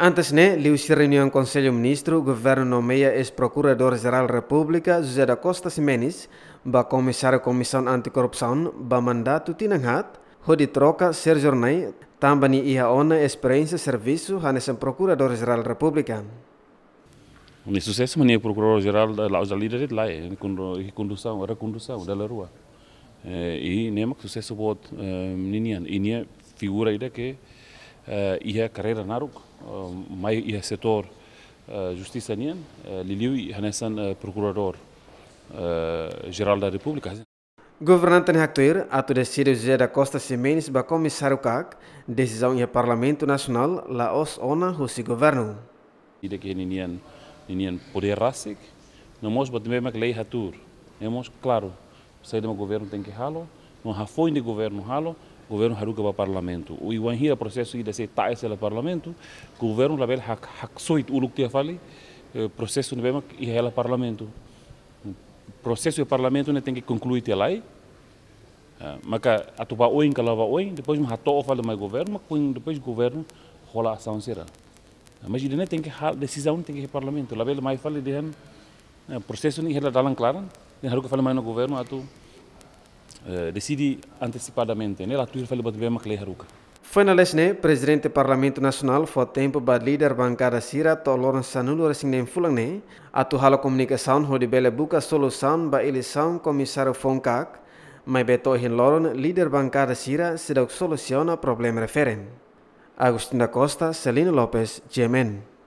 Antes, né, Liu se reuniu em Conselho Ministro, o governo nomeia ex-procurador-geral da República, José da Costa Simenes, para comissário a Comissão Anticorrupção, para mandato tinanghat, hodi troca ser jornai, também ia ona experiência serviço hanes procurador-geral da República. O sucesso é o procurador-geral da lausa líder lá, condução, era condução da rua. E nem sucesso bot ninian, e figura ida que и е кариера нарук, мај и е setor eh, justiça nian, eh, liliu hanesan eh, procurador geral da República. Governante Haktoir, ato decide José da Costa Simenes ba comissário CAC, decisão em Parlamento Nacional, la os ona husi governo. Ide que nian nian poder rasik, não mos bat mesmo lei hatur. É mos claro, sai do governo tem que halo, não há foi de governo halo, governo haruka o parlamento o iwan hira é processo de se ta o eh, parlamento governo label Haksoit hak uluk tia fali processo ne bema e o parlamento processo e parlamento não tem que concluir te lai eh? maka atuba oin kalava oin depois ma o fala mais governo mas depois governo rola ação será mas ele tem que decisão tem que parlamento label mais fala de processo ne ela dalan claro ne haruka fala mais no governo atu ah, eh, decidi antecipadamente. Nela tuir falei batu bem makleh é ruka. Foi na né? lesne, presidente do Parlamento Nacional, foi tempo para líder bancada Sira, to Lawrence Sanulo resinem fulang né? a atu comunicação ho de bele buka solução ba eleição comissário Fonkak, mas beto hin Loron, líder bancada Sira, se dá a problema referen. da Costa, Celina Lopes, Gemen.